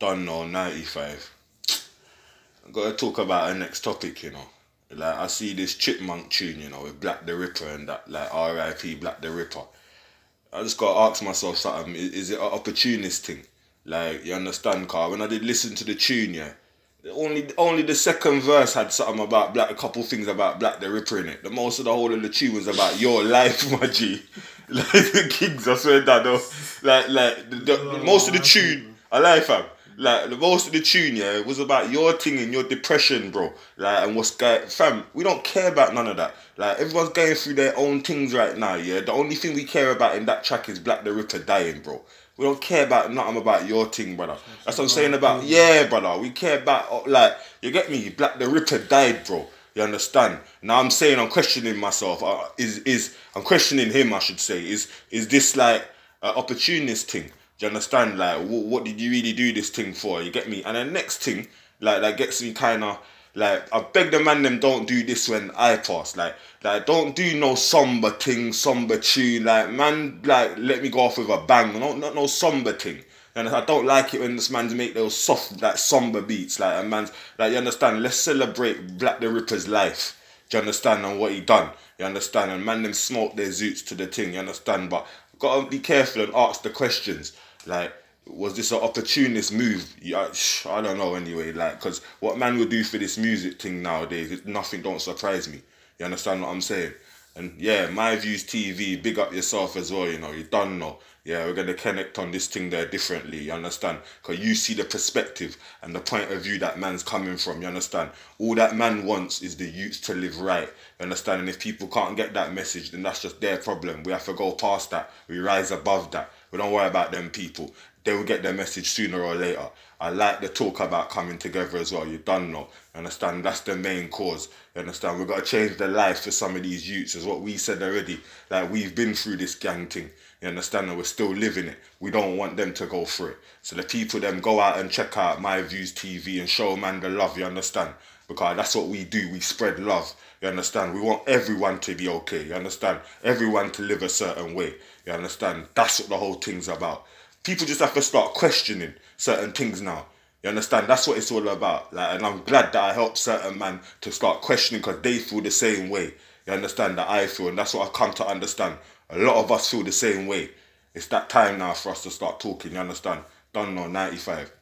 done on 95 i gotta talk about our next topic you know like i see this chipmunk tune you know with black the ripper and that like rip black the ripper i just gotta ask myself something is, is it an opportunist thing like you understand car when i did listen to the tune yeah only only the second verse had something about black a couple things about black the ripper in it. The most of the whole of the tune was about your life, my G. Like the gigs, I swear that though. Like like the, the, most of the tune I like fam. Like the most of the tune, yeah, was about your thing and your depression, bro. Like and what's going, fam? We don't care about none of that. Like everyone's going through their own things right now, yeah. The only thing we care about in that track is Black the Ripper dying, bro. We don't care about nothing about your thing, brother. That's, That's what I'm saying about thing, yeah, brother. We care about uh, like you get me. Black the Ripper died, bro. You understand? Now I'm saying I'm questioning myself. Uh, is is I'm questioning him? I should say. Is is this like an opportunist thing? Do you understand? Like, what, what did you really do this thing for? You get me? And the next thing, like, that gets me kind of like I beg the man them don't do this when I pass. Like like don't do no somber thing, somber tune. Like man, like let me go off with a bang. No not no somber thing. And I don't like it when this man's make those soft like somber beats. Like a man's like you understand. Let's celebrate Black the Ripper's life. Do you understand and what he done? You understand and man them smoke their zoots to the thing. You understand, but gotta be careful and ask the questions. Like, was this an opportunist move? Yeah, I don't know anyway. Like, because what man will do for this music thing nowadays, nothing don't surprise me. You understand what I'm saying? And yeah, my views TV, big up yourself as well, you know, you done know. Yeah, we're gonna connect on this thing there differently, you understand? Cause you see the perspective and the point of view that man's coming from, you understand? All that man wants is the youth to live right, you understand? And if people can't get that message, then that's just their problem. We have to go past that. We rise above that. We don't worry about them people they will get their message sooner or later. I like the talk about coming together as well. You done know. You understand? That's the main cause. You understand? We've got to change the lives for some of these youths. Is what we said already. Like we've been through this gang thing. You understand? And we're still living it. We don't want them to go through it. So the people then go out and check out My Views TV and show man the love. You understand? Because that's what we do. We spread love. You understand? We want everyone to be okay. You understand? Everyone to live a certain way. You understand? That's what the whole thing's about people just have to start questioning certain things now. You understand? That's what it's all about. Like, and I'm glad that I helped certain man to start questioning because they feel the same way. You understand that I feel, and that's what I have come to understand. A lot of us feel the same way. It's that time now for us to start talking. You understand? Done know 95.